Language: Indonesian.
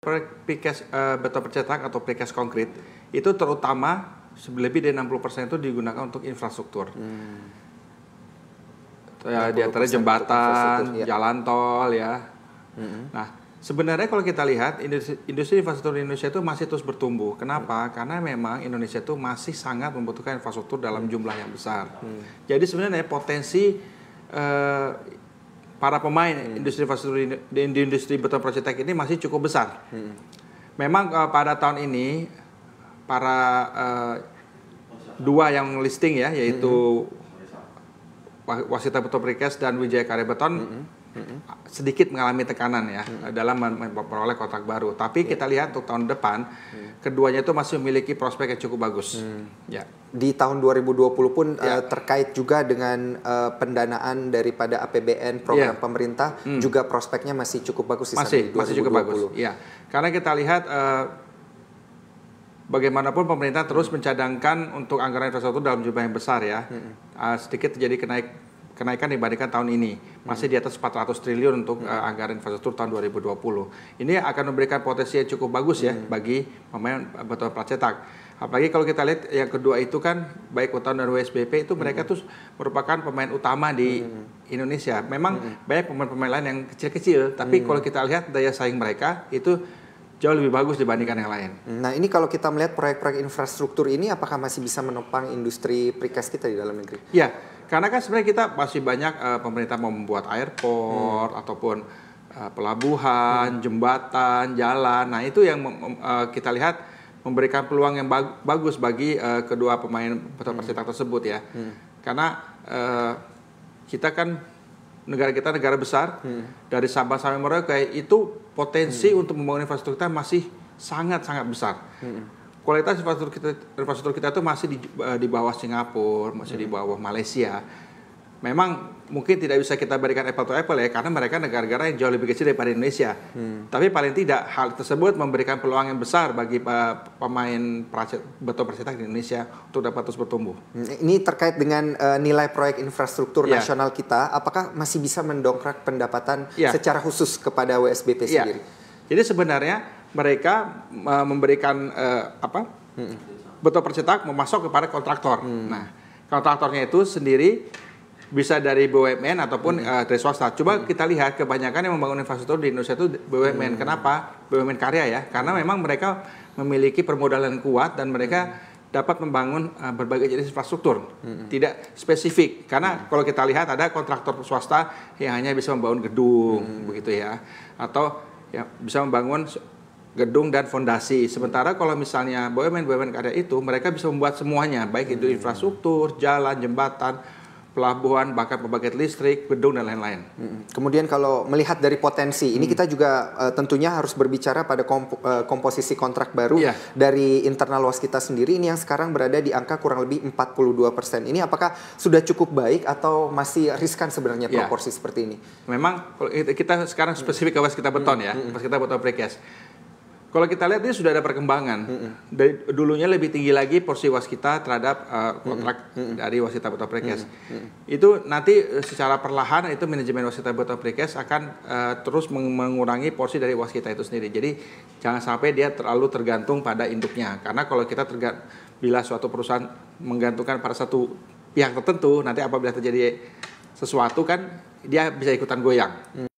Precast uh, eh, beton percetak atau precast konkret itu terutama lebih dari 60% itu digunakan untuk infrastruktur. Hmm. Ya, di antara jembatan, ya. jalan tol ya. Hmm. Nah, sebenarnya kalau kita lihat industri, industri infrastruktur di Indonesia itu masih terus bertumbuh. Kenapa? Hmm. Karena memang Indonesia itu masih sangat membutuhkan infrastruktur dalam hmm. jumlah yang besar. Hmm. Jadi sebenarnya potensi uh, para pemain hmm. industri infrastruktur di, di industri beton proyek ini masih cukup besar. Hmm. Memang uh, pada tahun ini para uh, dua yang listing ya yaitu hmm. Wasita Beton Prikes dan Wijaya Karya Beton hmm hmm. sedikit mengalami tekanan ya hmm. dalam memperoleh kontrak baru. Tapi yeah. kita lihat untuk tahun depan hmm. keduanya itu masih memiliki prospek yang cukup bagus. Hmm. Ya. Di tahun 2020 pun ya. uh, terkait juga dengan uh, pendanaan daripada APBN program ya. pemerintah hmm. juga prospeknya masih cukup bagus di masih, di Masih cukup bagus. Ya. Karena kita lihat uh, bagaimanapun pemerintah terus mm. mencadangkan untuk anggaran infrastruktur dalam jumlah yang besar ya. Hmm. Uh, sedikit terjadi kenaik kenaikan dibandingkan tahun ini masih di atas 400 triliun untuk uh, anggaran infrastruktur tahun 2020. Ini akan memberikan potensi yang cukup bagus ya hmm. bagi pemain eh, betul pracetak. Apalagi kalau kita lihat yang kedua itu kan baik utang dan WSBP itu mereka hmm. tuh merupakan pemain utama di hmm. Indonesia. Memang hmm. banyak pemain-pemain lain yang kecil-kecil, tapi hmm. kalau kita lihat daya saing mereka itu jauh lebih bagus dibandingkan yang lain. Nah ini kalau kita melihat proyek-proyek infrastruktur ini apakah masih bisa menopang industri precast kita di dalam negeri? Ya, karena kan sebenarnya kita masih banyak uh, pemerintah mau membuat airport hmm. ataupun uh, pelabuhan, hmm. jembatan, jalan. Nah, itu yang uh, kita lihat memberikan peluang yang bag bagus bagi uh, kedua pemain peter hmm. tersebut ya. Hmm. Karena uh, kita kan negara kita negara besar hmm. dari Sabah sampai Merauke itu potensi hmm. untuk membangun infrastruktur masih sangat sangat besar. Hmm kualitas infrastruktur kita, infrastruktur kita itu masih di, eh, di bawah Singapura, masih hmm. di bawah Malaysia. Memang mungkin tidak bisa kita berikan apple to apple ya, karena mereka negara-negara yang jauh lebih kecil daripada Indonesia. Hmm. Tapi paling tidak hal tersebut memberikan peluang yang besar bagi eh, pemain percet, beton percetak di Indonesia untuk dapat terus bertumbuh. Hmm, ini terkait dengan uh, nilai proyek infrastruktur yeah. nasional kita, apakah masih bisa mendongkrak pendapatan yeah. secara khusus kepada WSBP yeah. sendiri? Jadi sebenarnya mereka uh, memberikan uh, apa hmm. betul percetak memasok kepada kontraktor. Hmm. Nah, kontraktornya itu sendiri bisa dari BUMN ataupun hmm. uh, dari swasta. Coba hmm. kita lihat kebanyakan yang membangun infrastruktur di Indonesia itu BUMN. Hmm. Kenapa? BUMN karya ya. Karena memang mereka memiliki permodalan kuat dan mereka hmm. dapat membangun uh, berbagai jenis infrastruktur. Hmm. Tidak spesifik. Karena hmm. kalau kita lihat ada kontraktor swasta yang hanya bisa membangun gedung hmm. begitu ya atau ya bisa membangun gedung dan fondasi. Sementara kalau misalnya BUMN-BUMN karya itu mereka bisa membuat semuanya, baik itu hmm. infrastruktur, jalan, jembatan, pelabuhan, bahkan pembangkit listrik, gedung dan lain-lain. Hmm. Kemudian kalau melihat dari potensi, ini hmm. kita juga uh, tentunya harus berbicara pada komp uh, eh, komposisi kontrak baru yeah. dari internal luas kita sendiri ini yang sekarang berada di angka kurang lebih 42 persen. Ini apakah sudah cukup baik atau masih riskan sebenarnya iya. proporsi yeah. seperti ini? Memang kita sekarang spesifik ke was kita beton ya, hmm. ya, was kita beton precast kalau kita lihat ini sudah ada perkembangan. Mm -hmm. Dari dulunya lebih tinggi lagi porsi waskita terhadap uh, kontrak mm -hmm. dari waskita buta prekes. Mm -hmm. Itu nanti eh, secara perlahan itu manajemen waskita buta prekes akan uh, terus mengurangi porsi dari waskita itu sendiri. Jadi jangan sampai dia terlalu tergantung pada induknya. Karena kalau kita tergant bila suatu perusahaan menggantungkan pada satu pihak tertentu, nanti apabila terjadi sesuatu kan dia bisa ikutan goyang. Mm.